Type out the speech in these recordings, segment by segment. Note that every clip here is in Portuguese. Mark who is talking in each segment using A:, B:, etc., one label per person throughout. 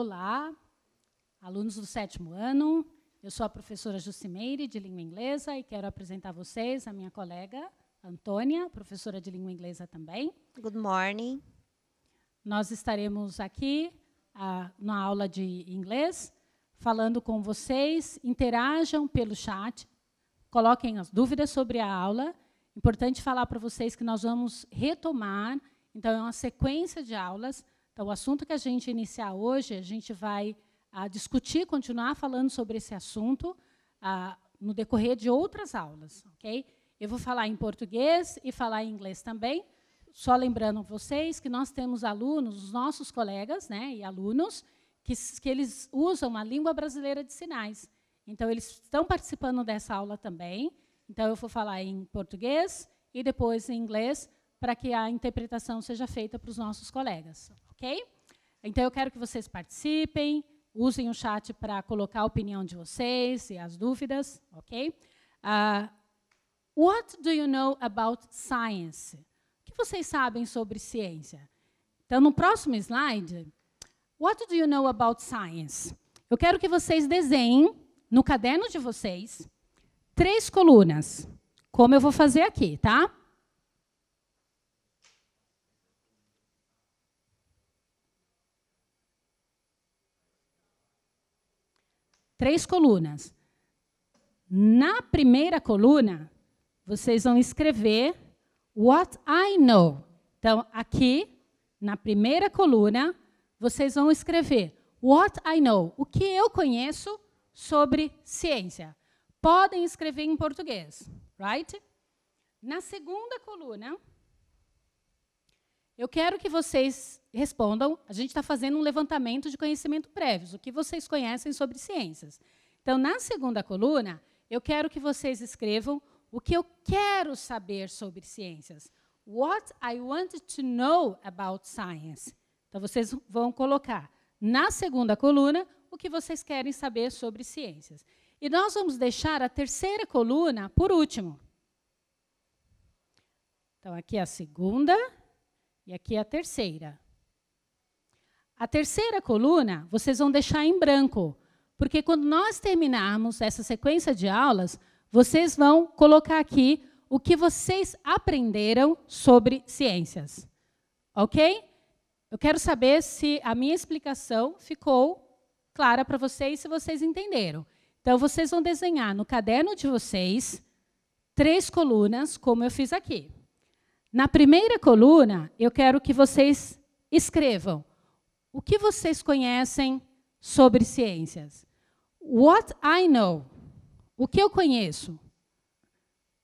A: Olá, alunos do sétimo ano. Eu sou a professora Jucimeire, de língua inglesa, e quero apresentar a vocês a minha colega Antônia, professora de língua inglesa também. Good morning. Nós estaremos aqui ah, na aula de inglês, falando com vocês. Interajam pelo chat, coloquem as dúvidas sobre a aula. Importante falar para vocês que nós vamos retomar, então, é uma sequência de aulas então, o assunto que a gente iniciar hoje, a gente vai a, ah, discutir, continuar falando sobre esse assunto a, ah, no decorrer de outras aulas, ok? Eu vou falar em português e falar em inglês também. Só lembrando vocês que nós temos alunos, os nossos colegas né, e alunos, que, que eles usam a língua brasileira de sinais. Então, eles estão participando dessa aula também. Então, eu vou falar em português e depois em inglês, para que a interpretação seja feita para os nossos colegas, ok? Então eu quero que vocês participem, usem o chat para colocar a opinião de vocês e as dúvidas, ok? Uh, what do you know about science? O que vocês sabem sobre ciência? Então, no próximo slide, what do you know about science? Eu quero que vocês desenhem no caderno de vocês três colunas, como eu vou fazer aqui, tá? três colunas. Na primeira coluna, vocês vão escrever What I Know. Então, aqui, na primeira coluna, vocês vão escrever What I Know, o que eu conheço sobre ciência. Podem escrever em português, right? Na segunda coluna, eu quero que vocês respondam. A gente está fazendo um levantamento de conhecimento prévio, o que vocês conhecem sobre ciências. Então, na segunda coluna, eu quero que vocês escrevam o que eu quero saber sobre ciências. What I want to know about science. Então, vocês vão colocar na segunda coluna o que vocês querem saber sobre ciências. E nós vamos deixar a terceira coluna por último. Então, aqui é a segunda, e aqui é a terceira. A terceira coluna vocês vão deixar em branco, porque quando nós terminarmos essa sequência de aulas, vocês vão colocar aqui o que vocês aprenderam sobre ciências. Ok? Eu quero saber se a minha explicação ficou clara para vocês, se vocês entenderam. Então, vocês vão desenhar no caderno de vocês três colunas, como eu fiz aqui. Na primeira coluna, eu quero que vocês escrevam o que vocês conhecem sobre ciências. What I know. O que eu conheço.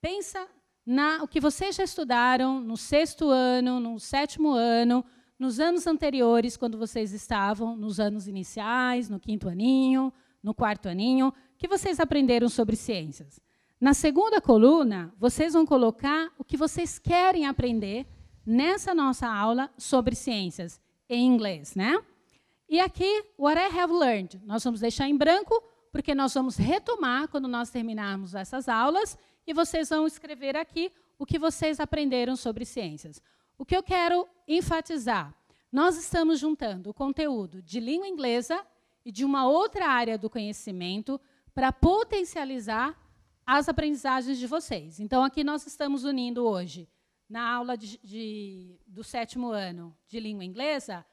A: Pensa na o que vocês já estudaram no sexto ano, no sétimo ano, nos anos anteriores, quando vocês estavam, nos anos iniciais, no quinto aninho, no quarto aninho, que vocês aprenderam sobre ciências. Na segunda coluna, vocês vão colocar o que vocês querem aprender nessa nossa aula sobre ciências em inglês, né? E aqui, what I have learned, nós vamos deixar em branco, porque nós vamos retomar quando nós terminarmos essas aulas, e vocês vão escrever aqui o que vocês aprenderam sobre ciências. O que eu quero enfatizar, nós estamos juntando o conteúdo de língua inglesa e de uma outra área do conhecimento para potencializar as aprendizagens de vocês. Então, aqui nós estamos unindo hoje, na aula de, de, do sétimo ano de língua inglesa,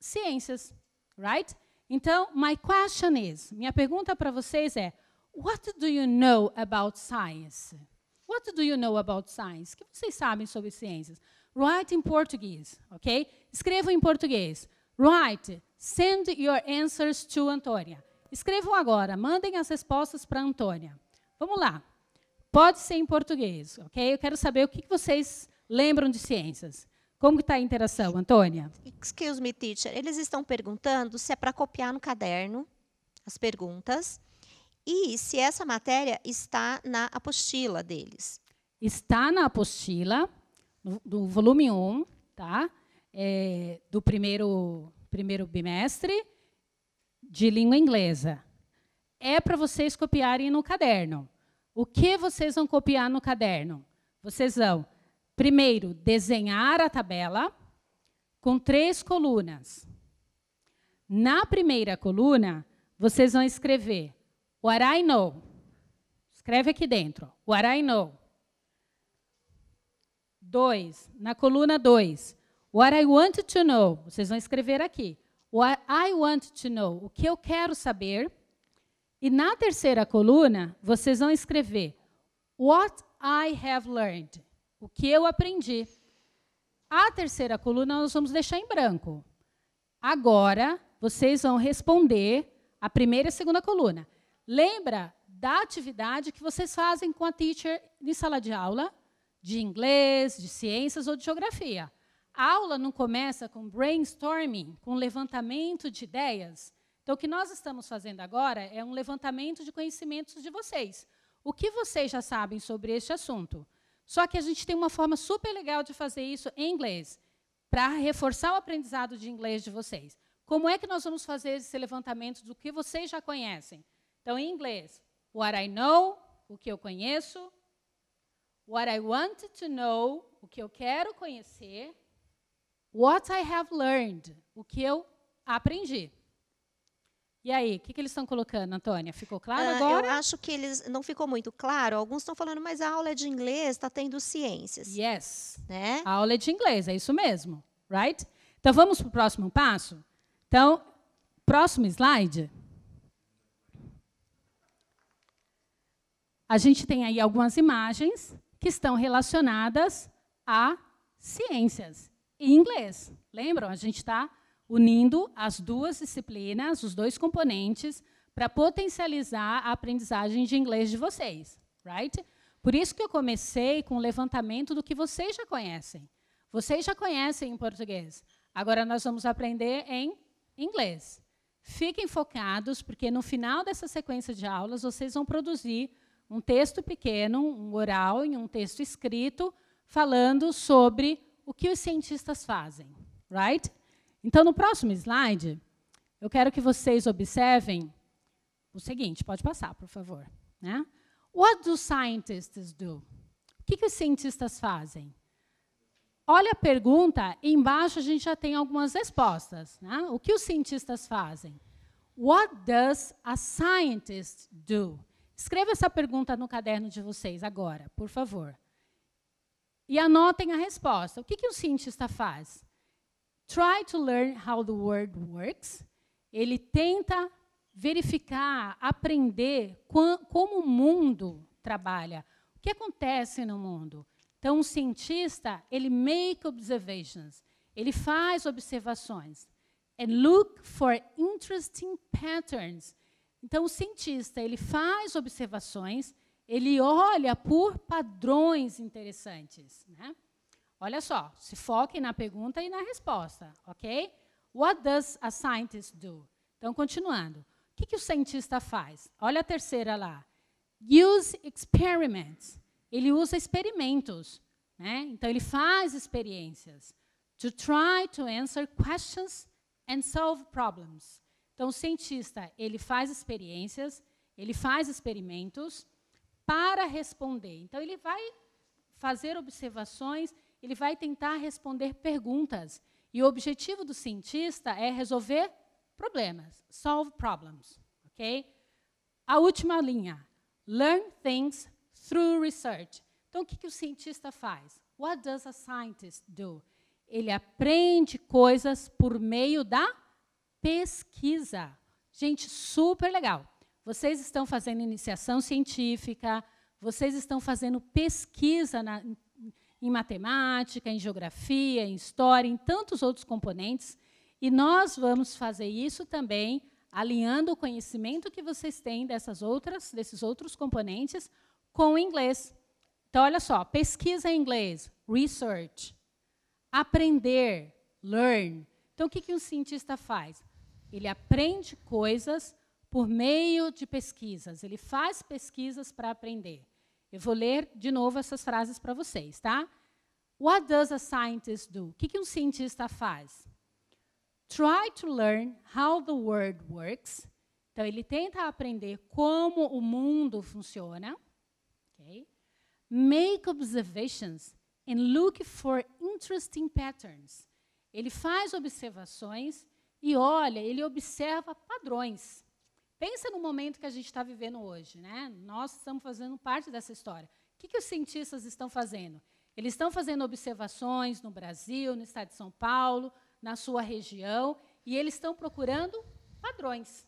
A: ciências, right? Então, my question is, minha pergunta para vocês é, what do you know about science? What do you know about science? O que vocês sabem sobre ciências? Write em português, ok? Escrevam em português. Write, send your answers to Antônia. Escrevam agora, mandem as respostas para Antônia. Vamos lá. Pode ser em português, ok? Eu quero saber o que vocês lembram de ciências. Como está a interação, Antônia? Excuse me, teacher. Eles estão perguntando se é para
B: copiar no caderno as perguntas e se essa matéria está
A: na apostila deles. Está na apostila, do volume 1, tá? É, do primeiro, primeiro bimestre, de língua inglesa é para vocês copiarem no caderno. O que vocês vão copiar no caderno? Vocês vão, primeiro, desenhar a tabela com três colunas. Na primeira coluna, vocês vão escrever what I know. Escreve aqui dentro, what I know. Dois, na coluna dois, what I want to know. Vocês vão escrever aqui, what I want to know. O que eu quero saber. E na terceira coluna, vocês vão escrever What I have learned. O que eu aprendi. A terceira coluna nós vamos deixar em branco. Agora, vocês vão responder a primeira e a segunda coluna. Lembra da atividade que vocês fazem com a teacher em sala de aula, de inglês, de ciências ou de geografia. A aula não começa com brainstorming, com levantamento de ideias. Então, o que nós estamos fazendo agora é um levantamento de conhecimentos de vocês. O que vocês já sabem sobre este assunto? Só que a gente tem uma forma super legal de fazer isso em inglês, para reforçar o aprendizado de inglês de vocês. Como é que nós vamos fazer esse levantamento do que vocês já conhecem? Então, em inglês, what I know, o que eu conheço, what I want to know, o que eu quero conhecer, what I have learned, o que eu aprendi. E aí, o que, que eles estão colocando, Antônia? Ficou claro ah, agora? Eu acho
B: que eles não ficou muito claro. Alguns estão falando, mas a aula é de inglês, está tendo ciências. Yes.
A: Né? A aula é de inglês, é isso mesmo. Right? Então vamos para o próximo passo? Então, próximo slide. A gente tem aí algumas imagens que estão relacionadas a ciências em inglês. Lembram? A gente está unindo as duas disciplinas, os dois componentes, para potencializar a aprendizagem de inglês de vocês, right? Por isso que eu comecei com o levantamento do que vocês já conhecem. Vocês já conhecem em português. Agora nós vamos aprender em inglês. Fiquem focados, porque no final dessa sequência de aulas vocês vão produzir um texto pequeno, um oral e um texto escrito, falando sobre o que os cientistas fazem, right? Então, no próximo slide, eu quero que vocês observem o seguinte, pode passar, por favor. Né? What do scientists do? O que, que os cientistas fazem? Olha a pergunta, embaixo a gente já tem algumas respostas. Né? O que os cientistas fazem? What does a scientist do? Escreva essa pergunta no caderno de vocês agora, por favor. E anotem a resposta. O que, que o cientista faz? try to learn how the world works. Ele tenta verificar, aprender como o mundo trabalha, o que acontece no mundo. Então, um cientista, ele make observations, ele faz observações. And look for interesting patterns. Então, o cientista, ele faz observações, ele olha por padrões interessantes. Né? Olha só, se foquem na pergunta e na resposta, ok? What does a scientist do? Então, continuando. O que, que o cientista faz? Olha a terceira lá. Use experiments. Ele usa experimentos. Né? Então, ele faz experiências. To try to answer questions and solve problems. Então, o cientista, ele faz experiências, ele faz experimentos para responder. Então, ele vai fazer observações ele vai tentar responder perguntas. E o objetivo do cientista é resolver problemas, solve problems, ok? A última linha, learn things through research. Então, o que, que o cientista faz? What does a scientist do? Ele aprende coisas por meio da pesquisa. Gente, super legal. Vocês estão fazendo iniciação científica, vocês estão fazendo pesquisa na, em em matemática, em geografia, em história, em tantos outros componentes. E nós vamos fazer isso também alinhando o conhecimento que vocês têm dessas outras, desses outros componentes com o inglês. Então, olha só, pesquisa em inglês, research, aprender, learn. Então, o que, que um cientista faz? Ele aprende coisas por meio de pesquisas, ele faz pesquisas para aprender. Eu vou ler de novo essas frases para vocês, tá? What does a scientist do? O que, que um cientista faz? Try to learn how the world works. Então, ele tenta aprender como o mundo funciona. Okay? Make observations and look for interesting patterns. Ele faz observações e olha, ele observa padrões. Pensa no momento que a gente está vivendo hoje, né? Nós estamos fazendo parte dessa história. O que, que os cientistas estão fazendo? Eles estão fazendo observações no Brasil, no estado de São Paulo, na sua região, e eles estão procurando padrões,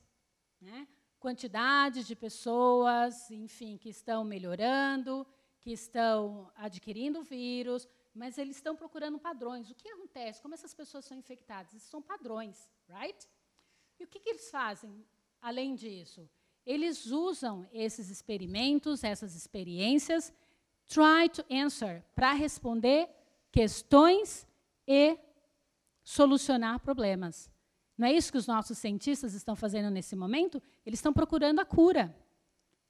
A: né? quantidades de pessoas, enfim, que estão melhorando, que estão adquirindo o vírus, mas eles estão procurando padrões. O que acontece? Como essas pessoas são infectadas? são padrões, right? E o que, que eles fazem? Além disso, eles usam esses experimentos, essas experiências, try to answer, para responder questões e solucionar problemas. Não é isso que os nossos cientistas estão fazendo nesse momento? Eles estão procurando a cura,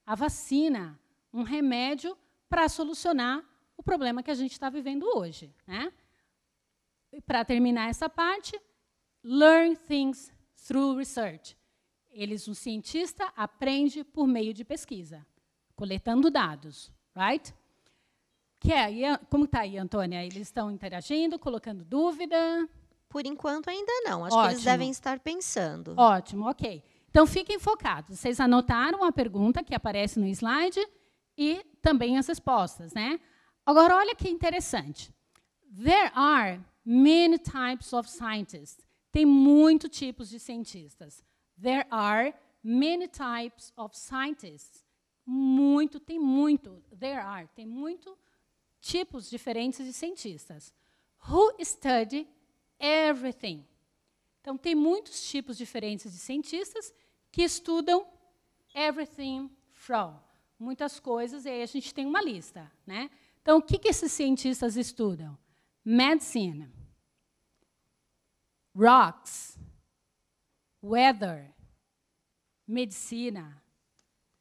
A: a vacina, um remédio para solucionar o problema que a gente está vivendo hoje. Né? Para terminar essa parte, learn things through research. Eles, um cientista aprende por meio de pesquisa, coletando dados, right? Que é, é como está aí, Antônia? Eles estão interagindo, colocando dúvida? Por enquanto ainda não. Acho Ótimo. que eles devem estar pensando. Ótimo, ok. Então fiquem focados. Vocês anotaram a pergunta que aparece no slide e também as respostas, né? Agora olha que interessante. There are many types of scientists. Tem muitos tipos de cientistas. There are many types of scientists. Muito, tem muito. There are, tem muito tipos diferentes de cientistas. Who study everything. Então, tem muitos tipos diferentes de cientistas que estudam everything from. Muitas coisas, e aí a gente tem uma lista. Né? Então, o que, que esses cientistas estudam? Medicine, rocks, weather, medicina,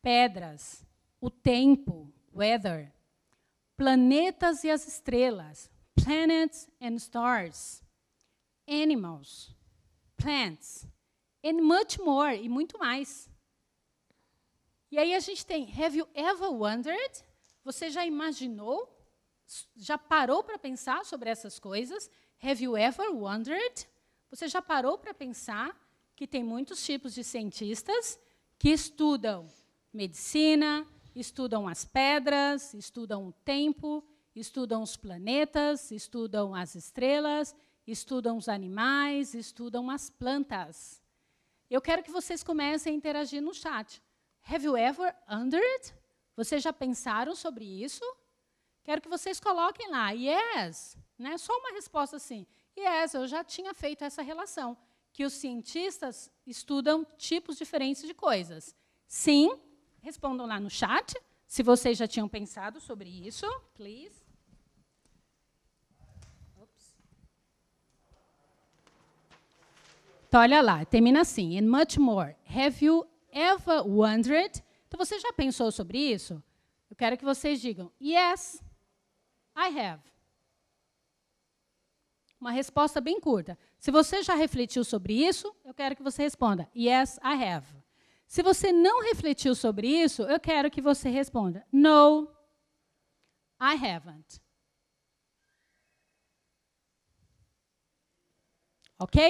A: pedras, o tempo, weather, planetas e as estrelas, planets and stars, animals, plants, and much more, e muito mais. E aí a gente tem Have you ever wondered? Você já imaginou? Já parou para pensar sobre essas coisas? Have you ever wondered? Você já parou para pensar que tem muitos tipos de cientistas que estudam medicina, estudam as pedras, estudam o tempo, estudam os planetas, estudam as estrelas, estudam os animais, estudam as plantas. Eu quero que vocês comecem a interagir no chat. Have you ever under it? Vocês já pensaram sobre isso? Quero que vocês coloquem lá, yes. Né? Só uma resposta assim, yes, eu já tinha feito essa relação que os cientistas estudam tipos diferentes de coisas. Sim, respondam lá no chat, se vocês já tinham pensado sobre isso, please. Então, olha lá, termina assim. And much more. Have you ever wondered? Então, você já pensou sobre isso? Eu quero que vocês digam, yes, I have. Uma resposta bem curta. Se você já refletiu sobre isso, eu quero que você responda: Yes, I have. Se você não refletiu sobre isso, eu quero que você responda: No, I haven't. Ok?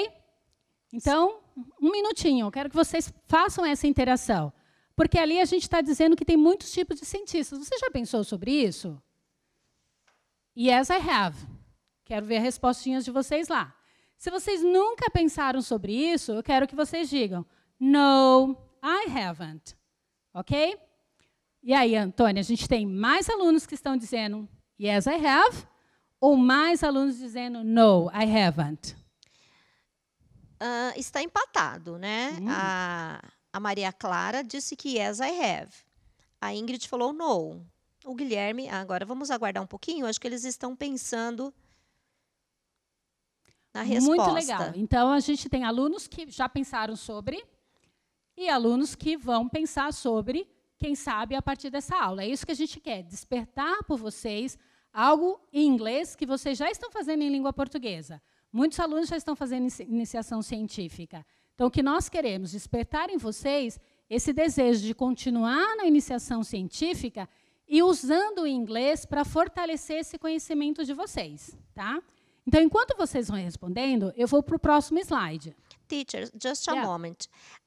A: Então, um minutinho, eu quero que vocês façam essa interação. Porque ali a gente está dizendo que tem muitos tipos de cientistas. Você já pensou sobre isso? Yes, I have. Quero ver as respostinhas de vocês lá. Se vocês nunca pensaram sobre isso, eu quero que vocês digam: No, I haven't. Ok? E aí, Antônia, a gente tem mais alunos que estão dizendo Yes, I have, ou mais alunos dizendo No, I haven't. Uh, está empatado, né? Hum. A,
B: a Maria Clara disse que Yes, I have. A Ingrid falou No. O Guilherme, agora vamos aguardar um pouquinho, acho que eles estão pensando na resposta. Muito legal.
A: Então, a gente tem alunos que já pensaram sobre e alunos que vão pensar sobre, quem sabe, a partir dessa aula. É isso que a gente quer, despertar por vocês algo em inglês que vocês já estão fazendo em língua portuguesa. Muitos alunos já estão fazendo iniciação científica. Então, o que nós queremos despertar em vocês esse desejo de continuar na iniciação científica e usando o inglês para fortalecer esse conhecimento de vocês, tá? Então, enquanto vocês vão respondendo, eu vou para o próximo slide. Teacher, just a yeah. moment.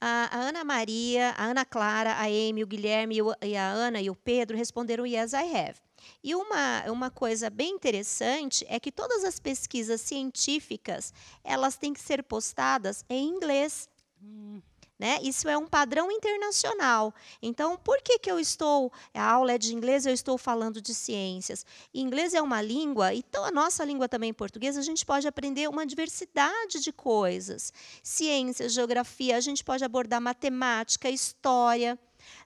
A: A,
B: Ana Maria, a Ana Clara, a Amy, o Guilherme e a Ana e o Pedro responderam yes, I have. E uma, uma coisa bem interessante é que todas as pesquisas científicas elas têm que ser postadas em inglês. Hum. Né? Isso é um padrão internacional. Então, por que, que eu estou. A aula é de inglês, eu estou falando de ciências. Inglês é uma língua, então a nossa língua também é portuguesa, a gente pode aprender uma diversidade de coisas. Ciências, geografia, a gente pode abordar matemática, história.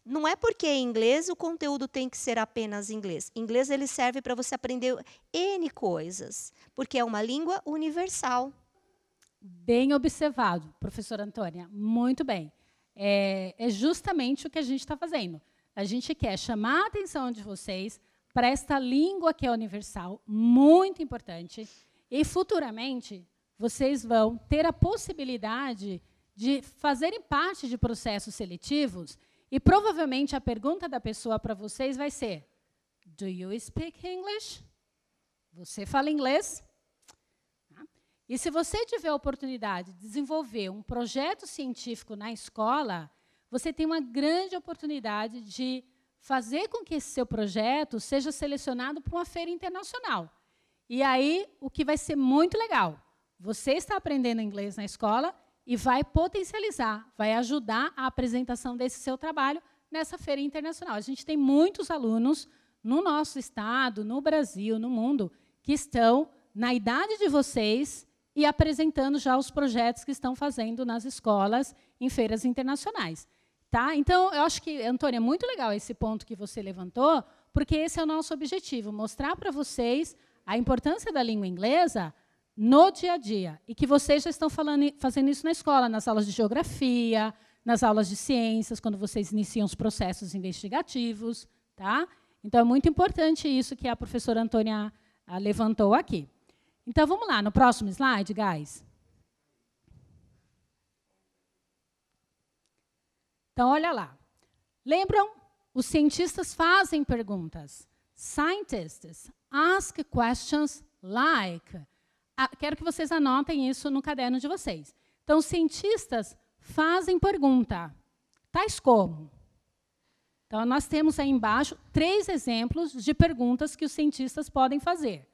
B: Não é porque é inglês o conteúdo tem que ser apenas inglês. Inglês ele serve para você aprender N coisas, porque é uma língua
A: universal. Bem observado, professora Antônia, muito bem. É, é justamente o que a gente está fazendo. A gente quer chamar a atenção de vocês para esta língua que é universal, muito importante, e futuramente vocês vão ter a possibilidade de fazerem parte de processos seletivos e provavelmente a pergunta da pessoa para vocês vai ser: Do you speak English? Você fala inglês? E se você tiver a oportunidade de desenvolver um projeto científico na escola, você tem uma grande oportunidade de fazer com que esse seu projeto seja selecionado para uma feira internacional. E aí, o que vai ser muito legal, você está aprendendo inglês na escola e vai potencializar, vai ajudar a apresentação desse seu trabalho nessa feira internacional. A gente tem muitos alunos no nosso estado, no Brasil, no mundo, que estão na idade de vocês e apresentando já os projetos que estão fazendo nas escolas em feiras internacionais. Tá? Então, eu acho que, Antônio, é muito legal esse ponto que você levantou, porque esse é o nosso objetivo, mostrar para vocês a importância da língua inglesa no dia a dia. E que vocês já estão falando, fazendo isso na escola, nas aulas de geografia, nas aulas de ciências, quando vocês iniciam os processos investigativos. Tá? Então, é muito importante isso que a professora Antônia ah, levantou aqui. Então vamos lá, no próximo slide, guys. Então olha lá. Lembram? Os cientistas fazem perguntas. Scientists ask questions like. Ah, quero que vocês anotem isso no caderno de vocês. Então, os cientistas fazem pergunta, tais como. Então, nós temos aí embaixo três exemplos de perguntas que os cientistas podem fazer.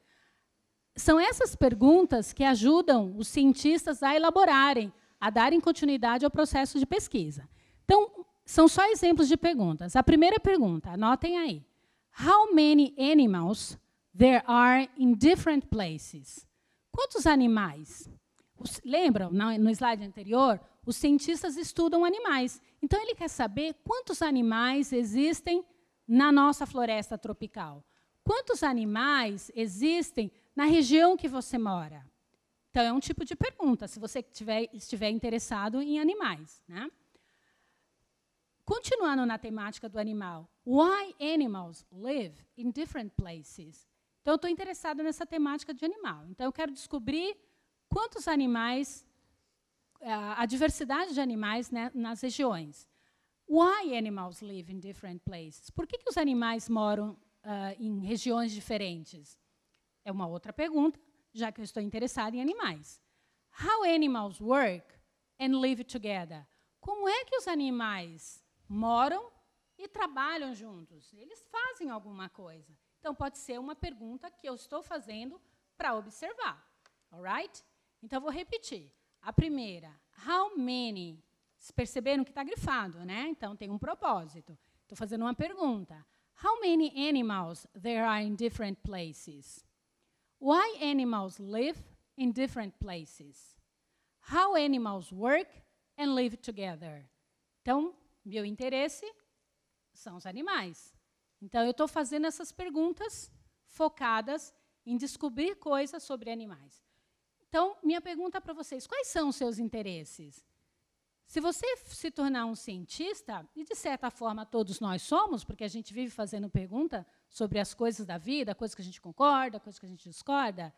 A: São essas perguntas que ajudam os cientistas a elaborarem, a darem continuidade ao processo de pesquisa. Então, são só exemplos de perguntas. A primeira pergunta, anotem aí. How many animals there are in different places? Quantos animais? Os, lembram, no slide anterior, os cientistas estudam animais. Então, ele quer saber quantos animais existem na nossa floresta tropical. Quantos animais existem na região que você mora? Então, é um tipo de pergunta, se você tiver, estiver interessado em animais. Né? Continuando na temática do animal, why animals live in different places? Então, eu estou interessado nessa temática de animal. Então, eu quero descobrir quantos animais, é, a diversidade de animais né, nas regiões. Why animals live in different places? Por que, que os animais moram uh, em regiões diferentes? É uma outra pergunta, já que eu estou interessada em animais. How animals work and live together? Como é que os animais moram e trabalham juntos? Eles fazem alguma coisa. Então pode ser uma pergunta que eu estou fazendo para observar. Alright? Então vou repetir. A primeira, how many? Vocês perceberam que está grifado, né? Então tem um propósito. Estou fazendo uma pergunta. How many animals there are in different places? why animals live in different places, how animals work and live together. Então, meu interesse são os animais. Então, eu estou fazendo essas perguntas focadas em descobrir coisas sobre animais. Então, minha pergunta para vocês: quais são os seus interesses? Se você se tornar um cientista, e de certa forma todos nós somos, porque a gente vive fazendo pergunta sobre as coisas da vida, coisas que a gente concorda, coisas que a gente discorda,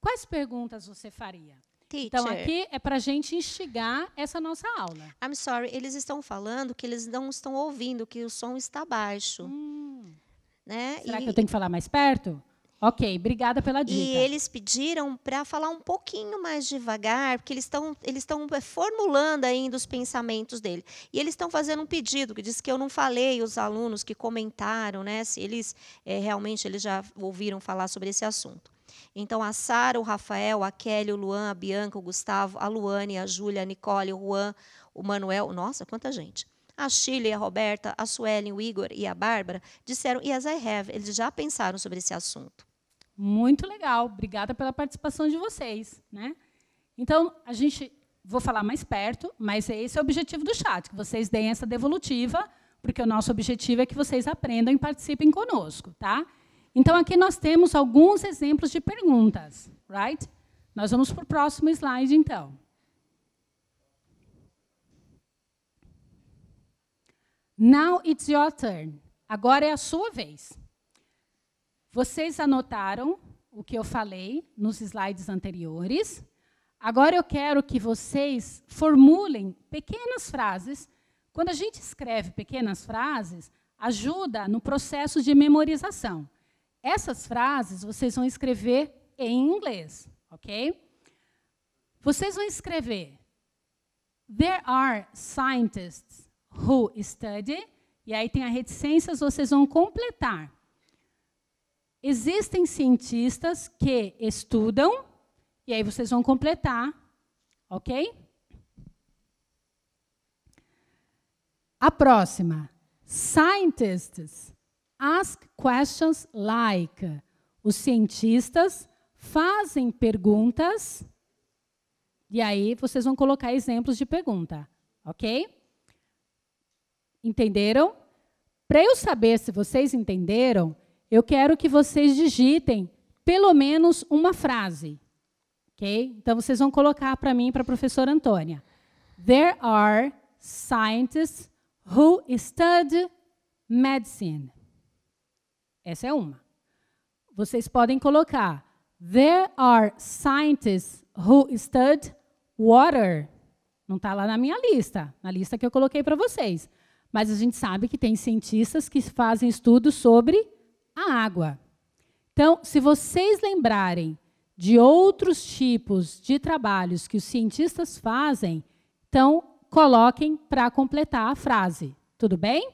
A: quais perguntas você faria? Então, Teacher. Então, aqui é para a gente instigar essa nossa aula. I'm sorry, eles
B: estão falando que eles não estão ouvindo, que o som está baixo. Hum. Né? Será e... que eu tenho
A: que falar mais perto? Ok, obrigada pela dica. E
B: eles pediram para falar um pouquinho mais devagar, porque eles estão eles estão é, formulando ainda os pensamentos dele. E eles estão fazendo um pedido que diz que eu não falei os alunos que comentaram, né? Se eles é, realmente eles já ouviram falar sobre esse assunto. Então, a Sara, o Rafael, a Kelly, o Luan, a Bianca, o Gustavo, a Luane, a Júlia, a Nicole, o Juan, o Manuel. Nossa, quanta gente. A Shirley, a Roberta, a Suelen, o Igor e a Bárbara disseram yes, I have. Eles já pensaram sobre esse assunto.
A: Muito legal. Obrigada pela participação de vocês. Né? Então, a gente vou falar mais perto, mas esse é o objetivo do chat, que vocês deem essa devolutiva, porque o nosso objetivo é que vocês aprendam e participem conosco, tá? Então aqui nós temos alguns exemplos de perguntas, right? Nós vamos para o próximo slide então. Now it's your turn. Agora é a sua vez. Vocês anotaram o que eu falei nos slides anteriores. Agora eu quero que vocês formulem pequenas frases. Quando a gente escreve pequenas frases, ajuda no processo de memorização. Essas frases vocês vão escrever em inglês, ok? Vocês vão escrever: There are scientists who study, e aí tem a reticências, vocês vão completar. Existem cientistas que estudam, e aí vocês vão completar, ok? A próxima. Scientists ask questions like. Os cientistas fazem perguntas, e aí vocês vão colocar exemplos de pergunta, ok? Entenderam? Para eu saber se vocês entenderam, eu quero que vocês digitem pelo menos uma frase. Ok? Então vocês vão colocar para mim e para a professora Antônia. There are scientists who study medicine. Essa é uma. Vocês podem colocar There are scientists who study water. Não está lá na minha lista, na lista que eu coloquei para vocês. Mas a gente sabe que tem cientistas que fazem estudos sobre a água. Então, se vocês lembrarem de outros tipos de trabalhos que os cientistas fazem, então coloquem para completar a frase. Tudo bem?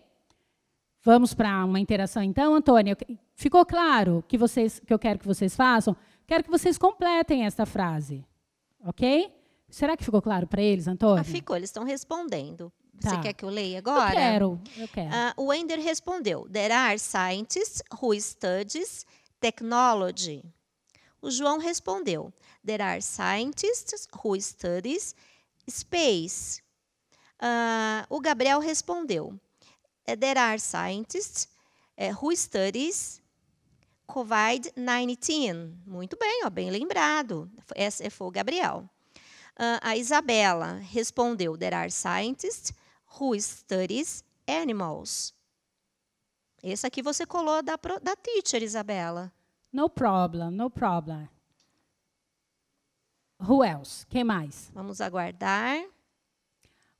A: Vamos para uma interação então, Antônia. Ficou claro que vocês que eu quero que vocês façam? Quero que vocês completem esta frase. OK? Será que ficou claro para eles, Antônio? Ah, ficou,
B: eles estão respondendo. Tá. Você quer que eu leia agora? Eu quero, eu quero. Uh, o Ender respondeu: There are scientists who studies technology. O João respondeu: There are scientists who studies space. Uh, o Gabriel respondeu: eh, There are scientists eh, who studies COVID-19. Muito bem, ó, bem lembrado. Esse foi o Gabriel. Uh, a Isabela respondeu: There are scientists who studies animals. Esse aqui você colou da, da teacher,
A: Isabela. No problem, no problem. Who else? Quem mais? Vamos aguardar.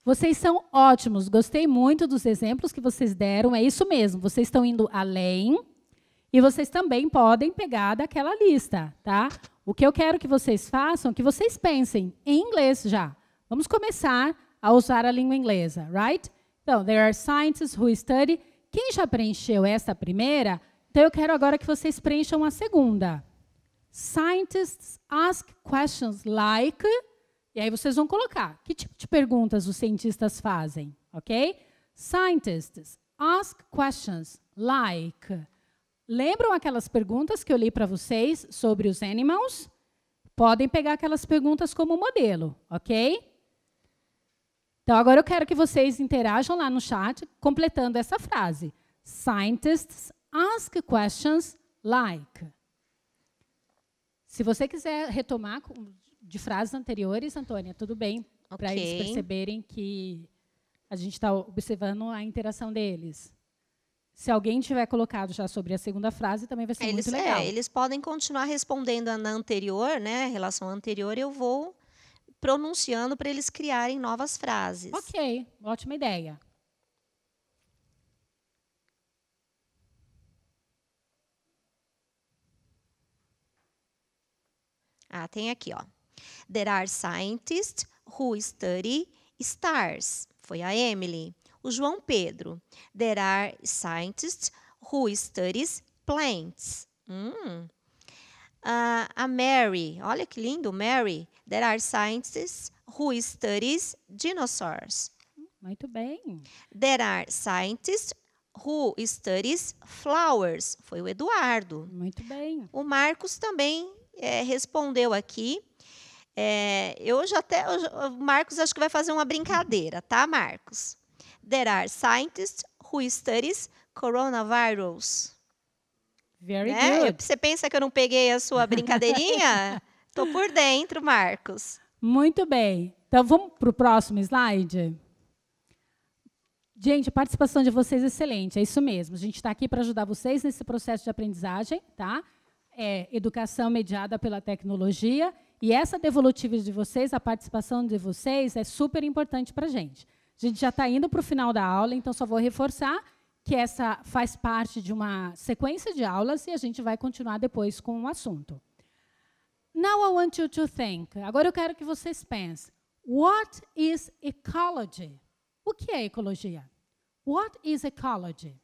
A: Vocês são ótimos. Gostei muito dos exemplos que vocês deram. É isso mesmo. Vocês estão indo além e vocês também podem pegar daquela lista, tá? O que eu quero que vocês façam, é que vocês pensem em inglês já. Vamos começar a usar a língua inglesa, right? Então, there are scientists who study. Quem já preencheu essa primeira, então eu quero agora que vocês preencham a segunda. Scientists ask questions like. E aí vocês vão colocar. Que tipo de perguntas os cientistas fazem, ok? Scientists ask questions like. Lembram aquelas perguntas que eu li para vocês sobre os animals? Podem pegar aquelas perguntas como modelo, ok? Então, agora eu quero que vocês interajam lá no chat, completando essa frase. Scientists ask questions like. Se você quiser retomar de frases anteriores, Antônia, tudo bem, okay. para eles perceberem que a gente está observando a interação deles. Se alguém tiver colocado já sobre a segunda frase, também vai ser eles, muito é, legal. É, eles
B: podem continuar respondendo na anterior, né? Relação anterior, eu vou pronunciando para eles criarem novas frases. Ok, ótima ideia. Ah, tem aqui, ó. There are scientists who study stars. Foi a Emily. O João Pedro. There are scientists who studies plants. Hum. Uh, a Mary. Olha que lindo, Mary. There are scientists who studies dinosaurs. Muito bem. There are scientists who studies flowers. Foi o Eduardo. Muito bem. O Marcos também é, respondeu aqui. É, eu já até. o Marcos acho que vai fazer uma brincadeira, tá, Marcos? There are scientists who studies coronavirus.
A: Very né? good.
B: Você pensa que eu não peguei a sua brincadeirinha? Tô por dentro, Marcos.
A: Muito bem. Então vamos para o próximo slide? Gente, a participação de vocês é excelente, é isso mesmo. A gente está aqui para ajudar vocês nesse processo de aprendizagem, tá? É, educação mediada pela tecnologia. E essa devolutiva de vocês, a participação de vocês, é super importante para a gente. A gente já está indo para o final da aula, então só vou reforçar que essa faz parte de uma sequência de aulas e a gente vai continuar depois com o assunto. Now I want you to think. Agora eu quero que vocês pensem. What is ecology? O que é ecologia? What is ecology?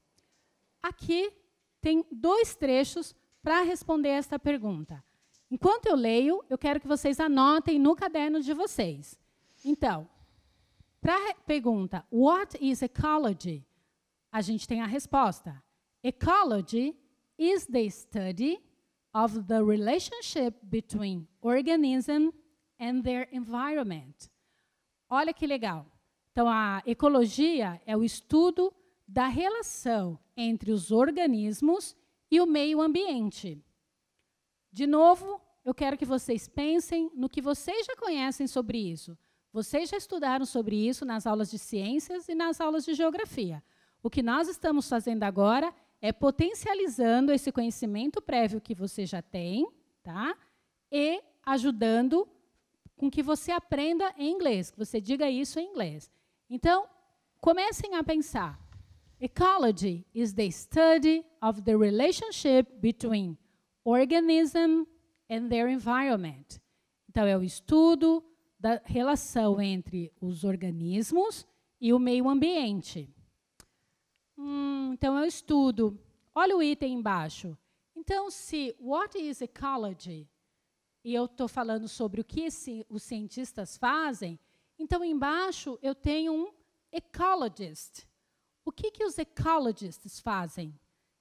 A: Aqui tem dois trechos para responder esta pergunta. Enquanto eu leio, eu quero que vocês anotem no caderno de vocês. Então, para a pergunta What is ecology? A gente tem a resposta. Ecology is the study of the relationship between organism and their environment. Olha que legal. Então, a ecologia é o estudo da relação entre os organismos e o meio ambiente. De novo, eu quero que vocês pensem no que vocês já conhecem sobre isso. Vocês já estudaram sobre isso nas aulas de ciências e nas aulas de geografia. O que nós estamos fazendo agora é potencializando esse conhecimento prévio que você já tem, tá? E ajudando com que você aprenda em inglês, que você diga isso em inglês. Então, comecem a pensar. Ecology is the study of the relationship between organism and their environment. Então, é o estudo da relação entre os organismos e o meio ambiente. Então eu estudo. Olha o item embaixo. Então, se what is ecology? E eu estou falando sobre o que esse, os cientistas fazem, então embaixo eu tenho um ecologist. O que, que os ecologists fazem?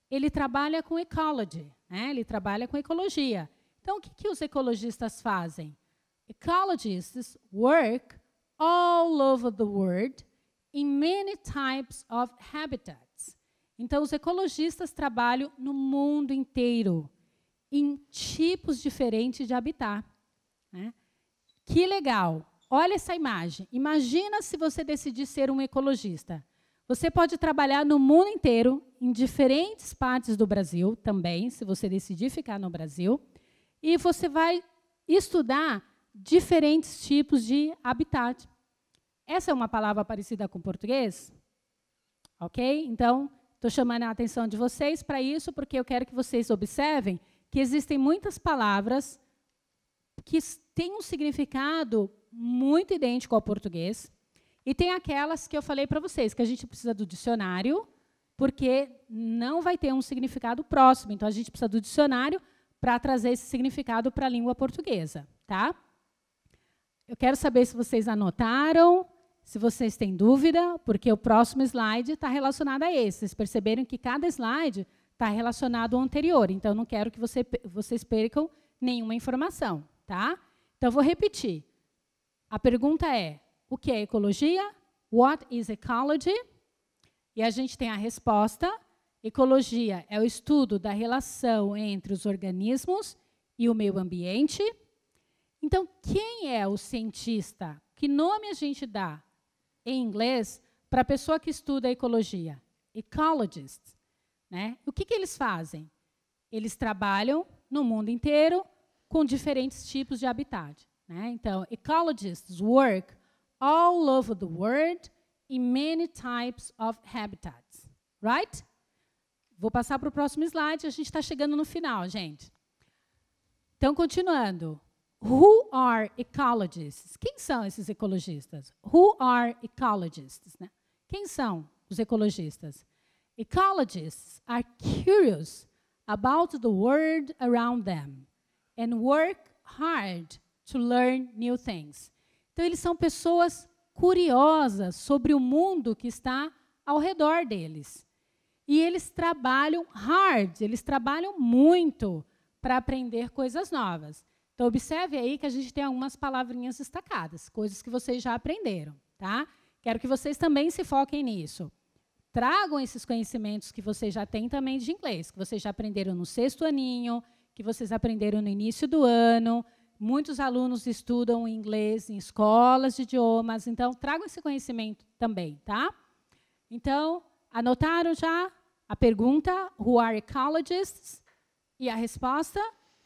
A: Ele trabalha com ecology, né? ele trabalha com ecologia. Então, o que, que os ecologistas fazem? Ecologists work all over the world in many types of habitat. Então, os ecologistas trabalham no mundo inteiro, em tipos diferentes de habitat. Né? Que legal! Olha essa imagem. Imagina se você decidir ser um ecologista. Você pode trabalhar no mundo inteiro, em diferentes partes do Brasil também, se você decidir ficar no Brasil, e você vai estudar diferentes tipos de habitat. Essa é uma palavra parecida com português? Ok? Então, Estou chamando a atenção de vocês para isso, porque eu quero que vocês observem que existem muitas palavras que têm um significado muito idêntico ao português, e tem aquelas que eu falei para vocês, que a gente precisa do dicionário, porque não vai ter um significado próximo. Então, a gente precisa do dicionário para trazer esse significado para a língua portuguesa. Tá? Eu quero saber se vocês anotaram. Se vocês têm dúvida, porque o próximo slide está relacionado a esse. Vocês perceberam que cada slide está relacionado ao anterior, então não quero que você, vocês percam nenhuma informação. Tá? Então, vou repetir. A pergunta é, o que é ecologia? What is ecology? E a gente tem a resposta. Ecologia é o estudo da relação entre os organismos e o meio ambiente. Então, quem é o cientista? Que nome a gente dá em inglês para a pessoa que estuda ecologia, ecologist. Né? O que, que eles fazem? Eles trabalham no mundo inteiro com diferentes tipos de habitat. Né? Então, ecologists work all over the world in many types of habitats, right? Vou passar para o próximo slide, a gente está chegando no final, gente. Então, continuando. Who are ecologists? Quem são esses ecologistas? Who are ecologists? Né? Quem são os ecologistas? Ecologists are curious about the world around them and work hard to learn new things. Então, eles são pessoas curiosas sobre o mundo que está ao redor deles. E eles trabalham hard, eles trabalham muito para aprender coisas novas. Então, observe aí que a gente tem algumas palavrinhas destacadas, coisas que vocês já aprenderam. Tá? Quero que vocês também se foquem nisso. Tragam esses conhecimentos que vocês já têm também de inglês, que vocês já aprenderam no sexto aninho, que vocês aprenderam no início do ano. Muitos alunos estudam inglês em escolas de idiomas, então tragam esse conhecimento também, tá? Então, anotaram já a pergunta, who are ecologists? E a resposta,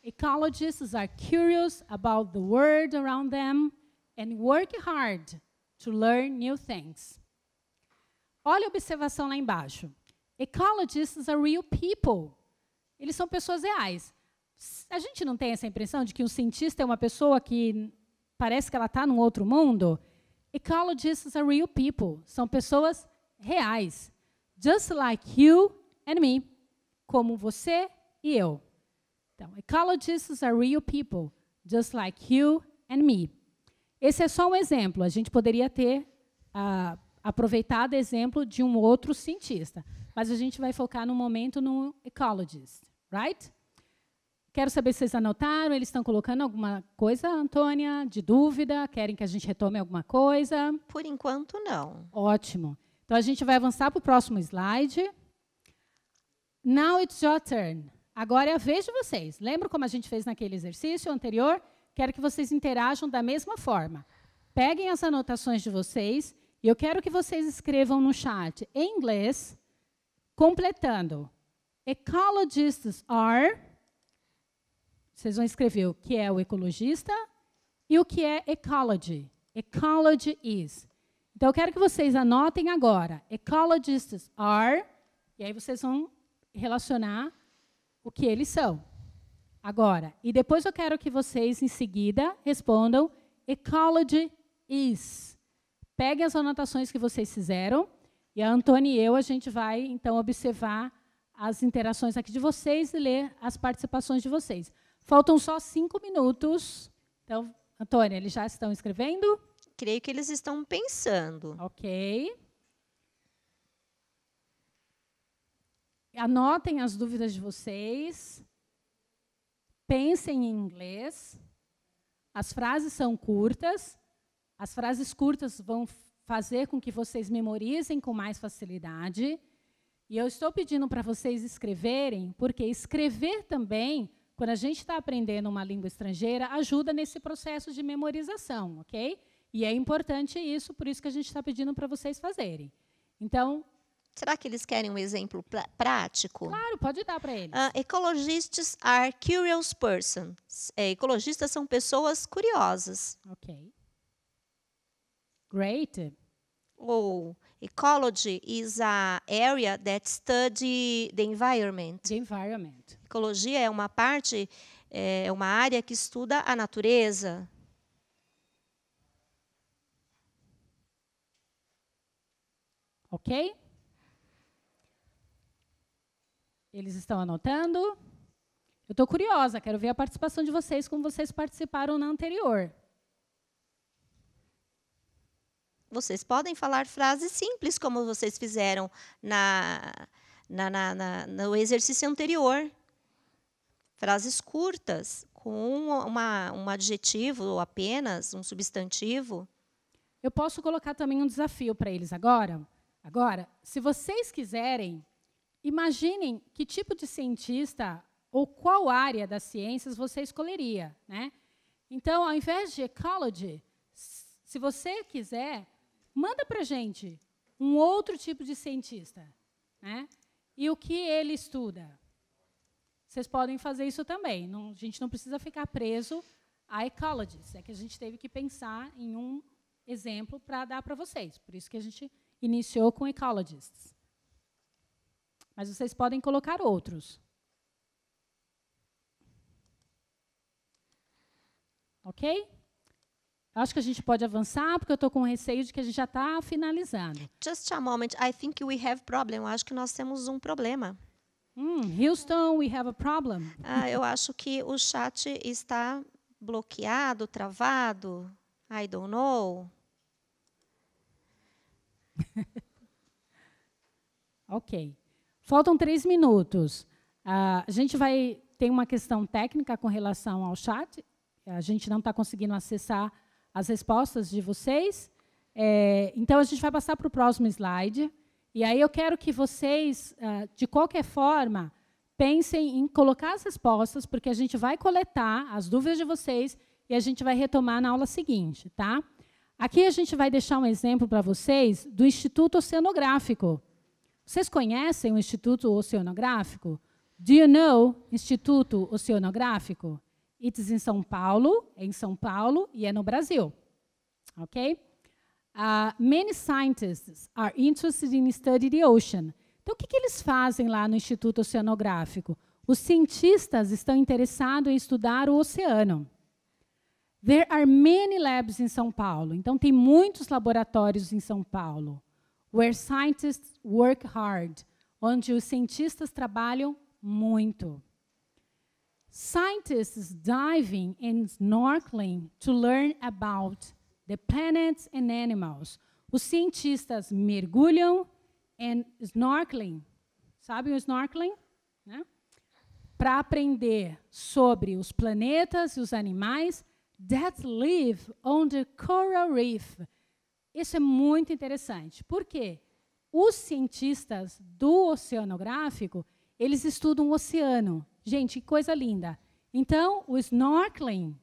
A: Ecologists are curious about the world around them and work hard to learn new things. Olha a observação lá embaixo. Ecologists are real people. Eles são pessoas reais. A gente não tem essa impressão de que um cientista é uma pessoa que parece que ela está num outro mundo? Ecologists are real people. São pessoas reais. Just like you and me. Como você e eu. Então, ecologists are real people, just like you and me. Esse é só um exemplo. A gente poderia ter uh, aproveitado exemplo de um outro cientista, mas a gente vai focar no momento no ecologist, right? Quero saber se vocês anotaram, eles estão colocando alguma coisa, Antônia, de dúvida? Querem que a gente retome alguma coisa? Por enquanto, não. Ótimo. Então, a gente vai avançar para o próximo slide. Now it's your turn. Agora é a vez de vocês. Lembra como a gente fez naquele exercício anterior? Quero que vocês interajam da mesma forma. Peguem as anotações de vocês e eu quero que vocês escrevam no chat em inglês, completando. Ecologists are. Vocês vão escrever o que é o ecologista e o que é ecology. Ecology is. Então, eu quero que vocês anotem agora. Ecologists are. E aí vocês vão relacionar o que eles são. Agora, e depois eu quero que vocês, em seguida, respondam: Ecology is. Peguem as anotações que vocês fizeram, e a Antônia e eu, a gente vai, então, observar as interações aqui de vocês e ler as participações de vocês. Faltam só cinco minutos. Então, Antônia, eles já estão escrevendo? Creio que eles estão pensando. Ok. Anotem as dúvidas de vocês. Pensem em inglês. As frases são curtas. As frases curtas vão fazer com que vocês memorizem com mais facilidade. E eu estou pedindo para vocês escreverem, porque escrever também, quando a gente está aprendendo uma língua estrangeira, ajuda nesse processo de memorização, ok? E é importante isso, por isso que a gente está pedindo para vocês fazerem. Então, Será que eles querem um exemplo pr
B: prático?
A: Claro, pode dar para eles. Uh, ah, ecologists
B: are curious persons. É, ecologistas são pessoas curiosas. Ok. Great. Ou ecology is a area that study the environment. The environment. Ecologia é uma parte, é, é uma área que estuda a natureza.
A: Ok? Eles estão anotando? Eu estou curiosa, quero ver a participação de vocês, como vocês participaram na anterior. Vocês podem falar frases simples, como vocês fizeram
B: na, na, na, na no exercício anterior. Frases curtas, com uma, um adjetivo ou apenas um
A: substantivo. Eu posso colocar também um desafio para eles agora? Agora, se vocês quiserem, imaginem que tipo de cientista ou qual área das ciências você escolheria, né? Então, ao invés de ecology, se você quiser, manda para gente um outro tipo de cientista, né? E o que ele estuda? Vocês podem fazer isso também. Não, a gente não precisa ficar preso a ecologists. É que a gente teve que pensar em um exemplo para dar para vocês. Por isso que a gente iniciou com ecologists. Mas vocês podem colocar outros. Ok? Acho que a gente pode avançar, porque eu estou com receio de que a gente já está finalizando. Just a moment. I think
B: we have problem. Eu acho que nós temos um problema. Hum, Houston, we have a problem. Ah, eu acho que o chat está bloqueado, travado.
A: I don't know. ok. Faltam três minutos. Ah, a gente vai ter uma questão técnica com relação ao chat. A gente não está conseguindo acessar as respostas de vocês. É, então a gente vai passar para o próximo slide. E aí eu quero que vocês, ah, de qualquer forma, pensem em colocar as respostas, porque a gente vai coletar as dúvidas de vocês e a gente vai retomar na aula seguinte, tá? Aqui a gente vai deixar um exemplo para vocês do Instituto Oceanográfico vocês conhecem o Instituto Oceanográfico? Do you know Instituto Oceanográfico? It's em São Paulo, é em São Paulo e é no Brasil. Ok? Uh, many scientists are interested in study the ocean. Então, o que, que eles fazem lá no Instituto Oceanográfico? Os cientistas estão interessados em estudar o oceano. There are many labs em São Paulo. Então, tem muitos laboratórios em São Paulo where scientists work hard, onde os cientistas trabalham muito. Scientists diving and snorkeling to learn about the planets and animals. Os cientistas mergulham and snorkeling. Sabem o snorkeling? Né? Para aprender sobre os planetas e os animais that live on the coral reef, isso é muito interessante. porque Os cientistas do oceanográfico, eles estudam o oceano. Gente, que coisa linda. Então, o snorkeling,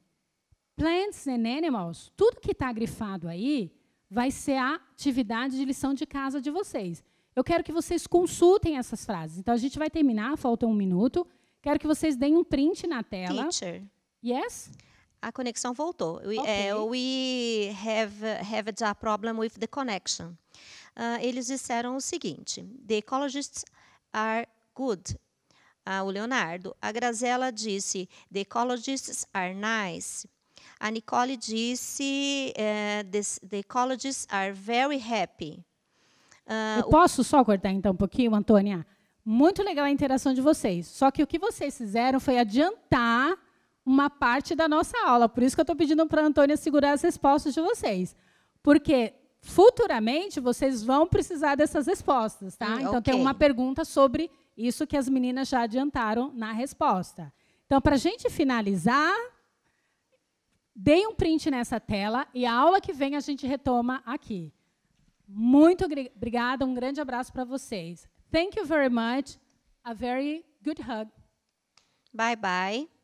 A: plants and animals, tudo que está grifado aí, vai ser a atividade de lição de casa de vocês. Eu quero que vocês consultem essas frases. Então, a gente vai terminar, falta um minuto. Quero que vocês deem um print na tela. Teacher. Yes? A conexão voltou. We, okay. uh, we
B: have, have a problem with the connection. Uh, eles disseram o seguinte: The ecologists are good. Uh, o Leonardo. A Grazela disse: The ecologists are nice. A Nicole disse: eh, the, the ecologists are very happy.
A: Ah, Eu posso só cortar então um pouquinho, Antônia? Muito legal a interação de vocês. Só que o que vocês fizeram foi adiantar uma parte da nossa aula. Por isso que eu estou pedindo para a Antônia segurar as respostas de vocês. Porque futuramente vocês vão precisar dessas respostas, tá? Hum, então okay. tem uma pergunta sobre isso que as meninas já adiantaram na resposta. Então, para a gente finalizar, deem um print nessa tela e a aula que vem a gente retoma aqui. Muito obrigada, um grande abraço para vocês. Thank you very much. A very good hug. Bye bye.